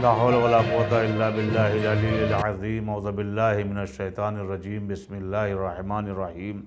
لا حول ولا قوت الا باللہ العلی العظیم اعوذ باللہ من الشیطان الرجیم بسم اللہ الرحمن الرحیم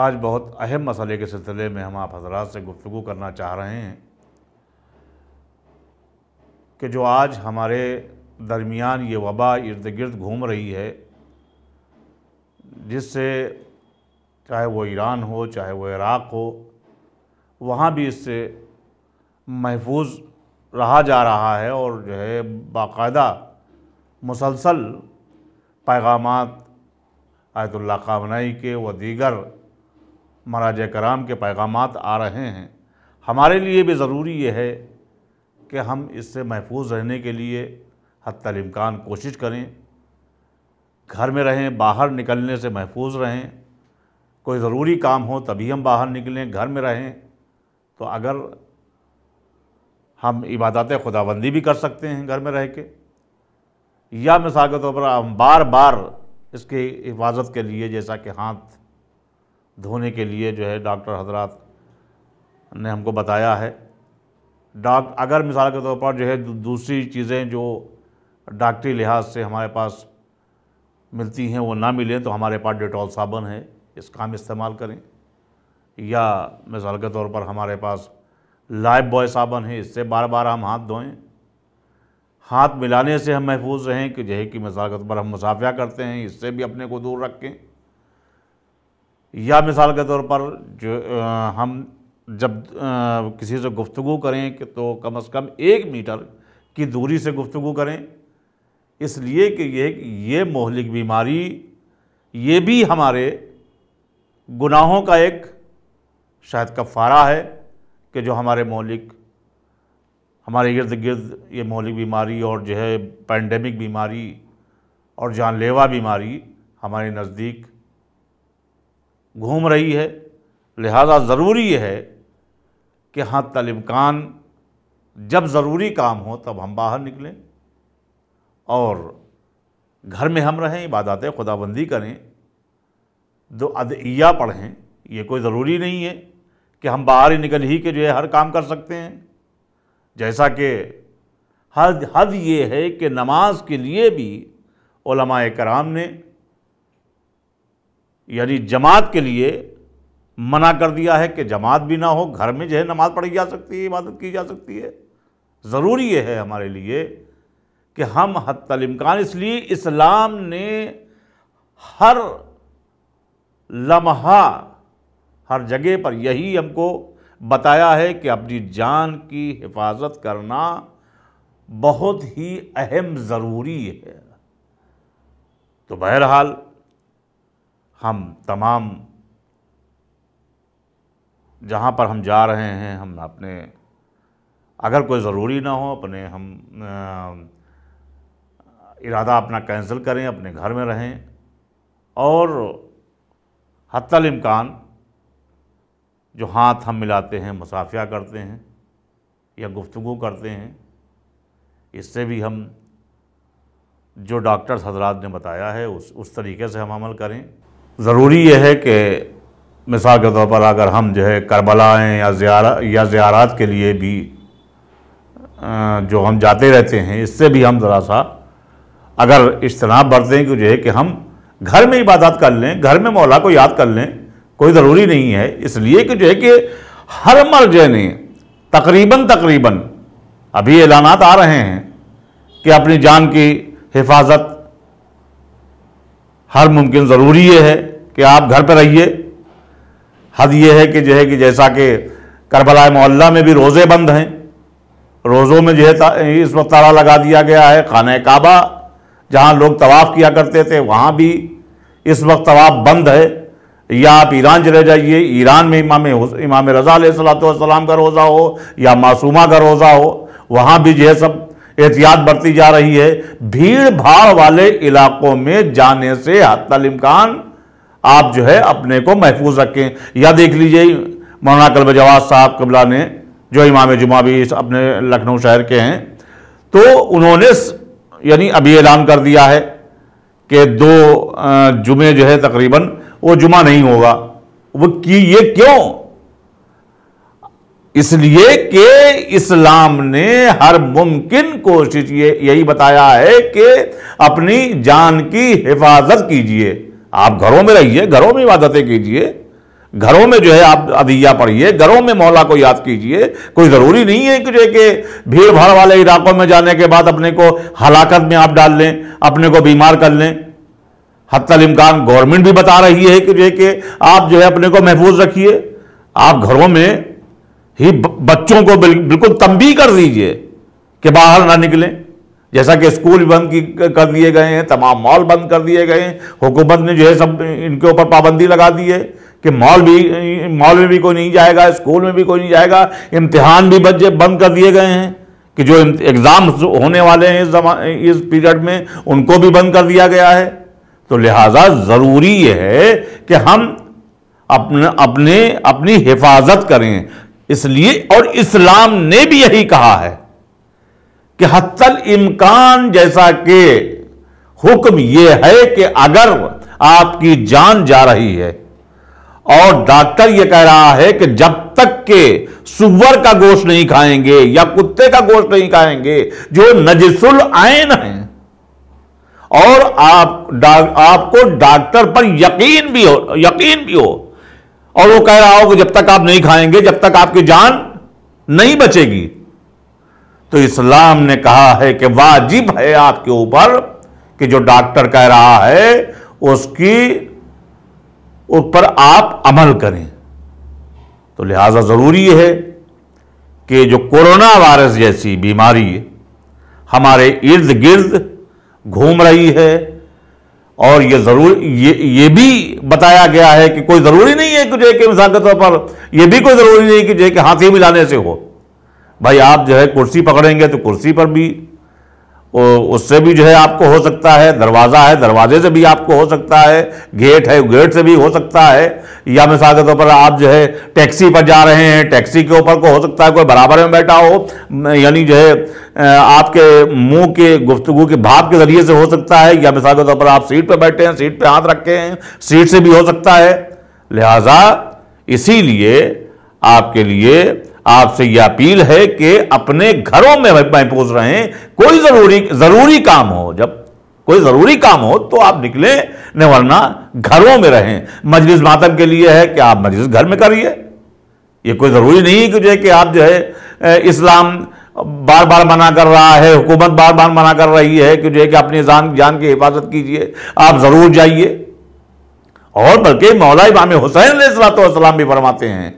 آج بہت اہم مسئلے کے سلسلے میں ہم آپ حضرات سے گفتگو کرنا چاہ رہے ہیں کہ جو آج ہمارے درمیان یہ وبا ارد گرد گھوم رہی ہے جس سے چاہے وہ ایران ہو چاہے وہ عراق ہو وہاں بھی اس سے محفوظ رہا جا رہا ہے اور جو ہے باقاعدہ مسلسل پیغامات آیت اللہ کامنائی کے و دیگر مراجع کرام کے پیغامات آ رہے ہیں ہمارے لیے بھی ضروری یہ ہے کہ ہم اس سے محفوظ رہنے کے لیے حتی امکان کوشش کریں گھر میں رہیں باہر نکلنے سے محفوظ رہیں کوئی ضروری کام ہو تبھی ہم باہر نکلیں گھر میں رہیں تو اگر ہم عبادات خداوندی بھی کر سکتے ہیں گھر میں رہ کے یا مثال کے طور پر ہم بار بار اس کی حفاظت کے لیے جیسا کہ ہاتھ دھونے کے لیے جو ہے ڈاکٹر حضرات نے ہم کو بتایا ہے ڈاک اگر مثال کے طور پر جو ہے دوسری چیزیں جو ڈاکٹری لحاظ سے ہمارے پاس ملتی ہیں وہ نہ ملیں تو ہمارے پاس ڈیٹول صابن ہے اس کا ہم استعمال کریں یا مثال کے طور پر ہمارے پاس لائب بوائے صابن ہے اس سے بار بار ہم ہاتھ دھوئیں ہاتھ ملانے سے ہم محفوظ رہیں کہ جہے کی مثال کے طور پر ہم مسافیہ کرتے ہیں اس سے بھی اپنے کو دور رکھیں یا مثال کے طور پر جو ہم جب کسی سے گفتگو کریں کہ تو کم از کم ایک میٹر کی دوری سے گفتگو کریں اس لیے کہ یہ مہلک بیماری یہ بھی ہمارے گناہوں کا ایک شاید کفارہ ہے کہ جو ہمارے مولک ہمارے ارد گرد یہ مولک بیماری اور جو ہے پینڈیمک بیماری اور جان لیوا بیماری ہمارے نزدیک گھوم رہی ہے لہذا ضروری یہ ہے کہ ہاں طالب جب ضروری کام ہو تب ہم باہر نکلیں اور گھر میں ہم رہیں عبادات خدا بندی کریں دو عدعیہ پڑھیں یہ کوئی ضروری نہیں ہے کہ ہم باہر ہی نکل ہی کے جو ہے ہر کام کر سکتے ہیں جیسا کہ حد حد یہ ہے کہ نماز کے لیے بھی علماء کرام نے یعنی جماعت کے لیے منع کر دیا ہے کہ جماعت بھی نہ ہو گھر میں جو ہے نماز پڑھی جا سکتی ہے عبادت کی جا سکتی ہے ضروری یہ ہے ہمارے لیے کہ ہم حت امکان اس لیے اسلام نے ہر لمحہ ہر جگہ پر یہی ہم کو بتایا ہے کہ اپنی جان کی حفاظت کرنا بہت ہی اہم ضروری ہے تو بہرحال ہم تمام جہاں پر ہم جا رہے ہیں ہم اپنے اگر کوئی ضروری نہ ہو اپنے ہم ارادہ اپنا کینسل کریں اپنے گھر میں رہیں اور حتی الامکان جو ہاتھ ہم ملاتے ہیں مسافیہ کرتے ہیں یا گفتگو کرتے ہیں اس سے بھی ہم جو ڈاکٹر حضرات نے بتایا ہے اس اس طریقے سے ہم عمل کریں ضروری یہ ہے کہ مثال کے طور پر اگر ہم جو ہے کربلاائیں یا زیار یا زیارات کے لیے بھی جو ہم جاتے رہتے ہیں اس سے بھی ہم ذرا سا اگر اجتناب برتیں کہ جو ہے کہ ہم گھر میں عبادات کر لیں گھر میں مولا کو یاد کر لیں کوئی ضروری نہیں ہے اس لیے کہ جو ہے کہ ہر مرجع نے تقریباً تقریباً ابھی اعلانات آ رہے ہیں کہ اپنی جان کی حفاظت ہر ممکن ضروری یہ ہے کہ آپ گھر پہ رہیے حد یہ ہے کہ جو ہے کہ جیسا کہ کربلا معلیٰ میں بھی روزے بند ہیں روزوں میں جو ہے اس وقت تارا لگا دیا گیا ہے خانہ کعبہ جہاں لوگ طواف کیا کرتے تھے وہاں بھی اس وقت طواف بند ہے یا آپ ایران چلے جائیے ایران میں امام امام رضا علیہ السلام کا روزہ ہو یا معصومہ کا روزہ ہو وہاں بھی جو ہے سب احتیاط برتی جا رہی ہے بھیڑ بھاڑ والے علاقوں میں جانے سے حتی الامکان آپ جو ہے اپنے کو محفوظ رکھیں یا دیکھ لیجئے مولانا کلب جواز صاحب قبلہ نے جو امام جمعہ بھی اپنے لکھنؤ شہر کے ہیں تو انہوں نے یعنی ابھی اعلان کر دیا ہے کہ دو جمعے جو ہے تقریباً وہ جمعہ نہیں ہوگا وہ کی یہ کیوں اس لیے کہ اسلام نے ہر ممکن کوشش یہی بتایا ہے کہ اپنی جان کی حفاظت کیجئے آپ گھروں میں رہیے گھروں میں عبادتیں کیجئے گھروں میں جو ہے آپ عدیہ پڑھیے گھروں میں مولا کو یاد کیجئے کوئی ضروری نہیں ہے کہ جو ہے کہ بھیڑ بھاڑ والے علاقوں میں جانے کے بعد اپنے کو ہلاکت میں آپ ڈال لیں اپنے کو بیمار کر لیں حتی الامکان گورنمنٹ بھی بتا رہی ہے کہ کہ آپ جو ہے اپنے کو محفوظ رکھیے آپ گھروں میں ہی بچوں کو بالکل تنبی کر دیجئے کہ باہر نہ نکلیں جیسا کہ اسکول بند کر دیے گئے ہیں تمام مال بند کر دیے گئے ہیں حکومت نے جو ہے سب ان کے اوپر پابندی لگا دی ہے کہ مال بھی مال میں بھی کوئی نہیں جائے گا اسکول میں بھی کوئی نہیں جائے گا امتحان بھی بند کر دیے گئے ہیں کہ جو اگزام ہونے والے ہیں اس زمانے اس پیریڈ میں ان کو بھی بند کر دیا گیا ہے تو لہذا ضروری یہ ہے کہ ہم اپنے اپنے اپنی حفاظت کریں اس لیے اور اسلام نے بھی یہی کہا ہے کہ حتی الامکان جیسا کہ حکم یہ ہے کہ اگر آپ کی جان جا رہی ہے اور ڈاکٹر یہ کہہ رہا ہے کہ جب تک کہ سور کا گوشت نہیں کھائیں گے یا کتے کا گوشت نہیں کھائیں گے جو نجس العین ہیں آپ آپ کو ڈاکٹر پر یقین بھی ہو یقین بھی ہو اور وہ کہہ رہا ہو کہ جب تک آپ نہیں کھائیں گے جب تک آپ کی جان نہیں بچے گی تو اسلام نے کہا ہے کہ واجب ہے آپ کے اوپر کہ جو ڈاکٹر کہہ رہا ہے اس کی اس پر آپ عمل کریں تو لہذا ضروری ہے کہ جو کورونا وائرس جیسی بیماری ہمارے ارد گرد گھوم رہی ہے اور یہ ضرور یہ بھی بتایا گیا ہے کہ کوئی ضروری نہیں ہے کہ جو ہے کہ مثال کے طور پر یہ بھی کوئی ضروری نہیں کہ جو کہ ہاتھی ملانے سے ہو بھائی آپ جو ہے کرسی پکڑیں گے تو کرسی پر بھی اس سے بھی جو ہے آپ کو ہو سکتا ہے دروازہ ہے دروازے سے بھی آپ کو ہو سکتا ہے گیٹ ہے گیٹ سے بھی ہو سکتا ہے یا مثال کے طور پر آپ جو ہے ٹیکسی پر جا رہے ہیں ٹیکسی کے اوپر کو ہو سکتا ہے کوئی برابر میں بیٹھا ہو یعنی جو ہے آپ کے منہ کے گفتگو کے بھاپ کے ذریعے سے ہو سکتا ہے یا مثال کے طور پر آپ سیٹ پہ بیٹھے ہیں سیٹ پہ ہاتھ رکھے ہیں سیٹ سے بھی ہو سکتا ہے لہذا اسی لیے آپ کے لیے آپ سے یہ اپیل ہے کہ اپنے گھروں میں محفوظ رہیں کوئی ضروری ضروری کام ہو جب کوئی ضروری کام ہو تو آپ نکلیں نہ ورنہ گھروں میں رہیں مجلس ماتم کے لیے ہے کہ آپ مجلس گھر میں کریے یہ کوئی ضروری نہیں کہ جو ہے کہ آپ جو ہے اسلام بار بار منع کر رہا ہے حکومت بار بار منع کر رہی ہے کہ جو ہے کہ اپنی جان جان کی حفاظت کیجئے آپ ضرور جائیے اور بلکہ مولا امام حسین علیہ السلاۃ والسلام بھی فرماتے ہیں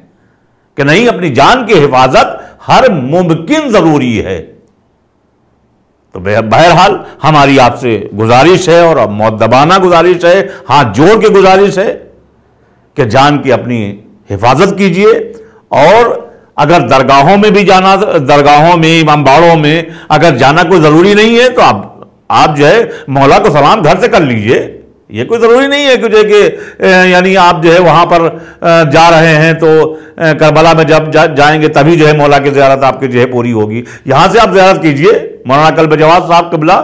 کہ نہیں اپنی جان کی حفاظت ہر ممکن ضروری ہے تو بہرحال ہماری آپ سے گزارش ہے اور اب گزارش ہے ہاتھ جوڑ کے گزارش ہے کہ جان کی اپنی حفاظت کیجئے اور اگر درگاہوں میں بھی جانا درگاہوں میں امام باڑوں میں اگر جانا کوئی ضروری نہیں ہے تو آپ آپ جو ہے مولا کو سلام گھر سے کر لیجئے یہ کوئی ضروری نہیں ہے کہ کہ یعنی آپ جو ہے وہاں پر جا رہے ہیں تو کربلا میں جب جائیں گے تبھی جو ہے مولا کی زیارت آپ کی جو ہے پوری ہوگی یہاں سے آپ زیارت کیجئے مولانا کلب جواب صاحب قبلا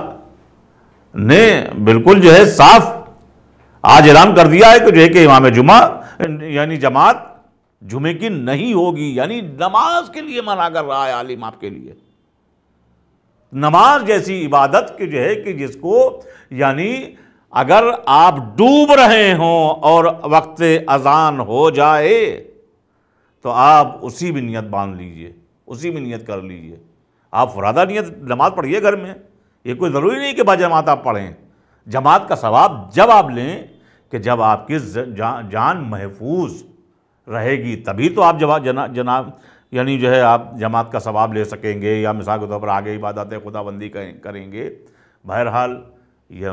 نے بالکل جو ہے صاف آج اعلان کر دیا ہے کہ جو ہے کہ امام جمعہ یعنی جماعت جمعے کی نہیں ہوگی یعنی نماز کے لیے منع کر رہا ہے عالم آپ کے لیے نماز جیسی عبادت کی جو ہے کہ جس کو یعنی اگر آپ ڈوب رہے ہوں اور وقت اذان ہو جائے تو آپ اسی بھی نیت باندھ لیجئے اسی بھی نیت کر لیجئے آپ فرادہ نیت نماز پڑھیے گھر میں یہ کوئی ضروری نہیں کہ با جماعت آپ پڑھیں جماعت کا ثواب جب آپ لیں کہ جب آپ کی جان محفوظ رہے گی تبھی تو آپ جواب جناب جناب یعنی جو ہے آپ جماعت کا ثواب لے سکیں گے یا مثال کے طور پر آگے عبادت خدا بندی کریں گے بہرحال یہ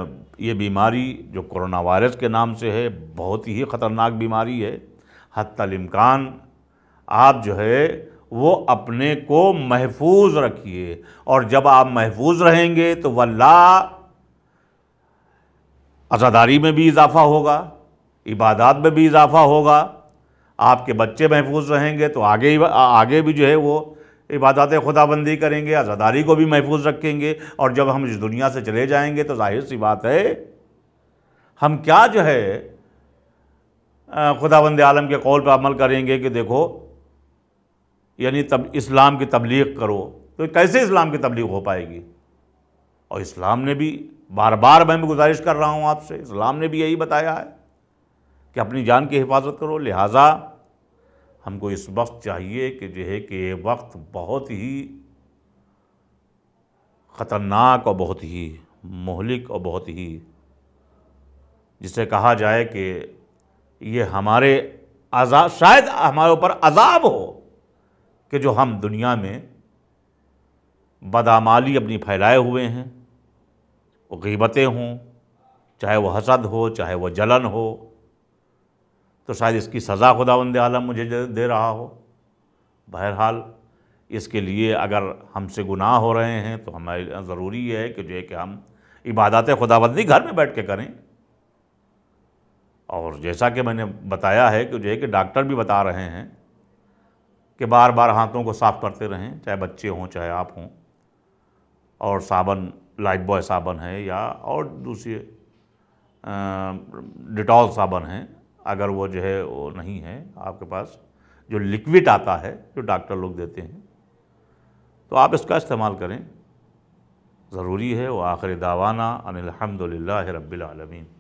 یہ بیماری جو کرونا وائرس کے نام سے ہے بہت ہی خطرناک بیماری ہے حتی الامکان آپ جو ہے وہ اپنے کو محفوظ رکھیے اور جب آپ محفوظ رہیں گے تو واللہ عزاداری میں بھی اضافہ ہوگا عبادات میں بھی اضافہ ہوگا آپ کے بچے محفوظ رہیں گے تو آگے ہی آگے بھی جو ہے وہ عبادات خدا بندی کریں گے عزاداری کو بھی محفوظ رکھیں گے اور جب ہم اس دنیا سے چلے جائیں گے تو ظاہر سی بات ہے ہم کیا جو ہے خدا بند عالم کے قول پہ عمل کریں گے کہ دیکھو یعنی تب اسلام کی تبلیغ کرو تو کیسے اسلام کی تبلیغ ہو پائے گی اور اسلام نے بھی بار بار میں بھی گزارش کر رہا ہوں آپ سے اسلام نے بھی یہی بتایا ہے کہ اپنی جان کی حفاظت کرو لہٰذا ہم کو اس وقت چاہیے کہ جو ہے کہ یہ وقت بہت ہی خطرناک اور بہت ہی مہلک اور بہت ہی جسے کہا جائے کہ یہ ہمارے عذاب شاید ہمارے اوپر عذاب ہو کہ جو ہم دنیا میں بدامالی اپنی پھیلائے ہوئے ہیں وہ غیبتیں ہوں چاہے وہ حسد ہو چاہے وہ جلن ہو تو شاید اس کی سزا خدا بند عالم مجھے دے رہا ہو بہرحال اس کے لیے اگر ہم سے گناہ ہو رہے ہیں تو ہمارے ضروری یہ ہے کہ جو ہے کہ ہم عبادات خدا بندی گھر میں بیٹھ کے کریں اور جیسا کہ میں نے بتایا ہے کہ جو ہے کہ ڈاکٹر بھی بتا رہے ہیں کہ بار بار ہاتھوں کو صاف کرتے رہیں چاہے بچے ہوں چاہے آپ ہوں اور صابن لائٹ بوائے صابن ہے یا اور دوسرے ڈٹول صابن ہیں اگر وہ جو ہے وہ نہیں ہے آپ کے پاس جو لکوڈ آتا ہے جو ڈاکٹر لوگ دیتے ہیں تو آپ اس کا استعمال کریں ضروری ہے وہ آخر داوانہ انمد للہ رب العالمین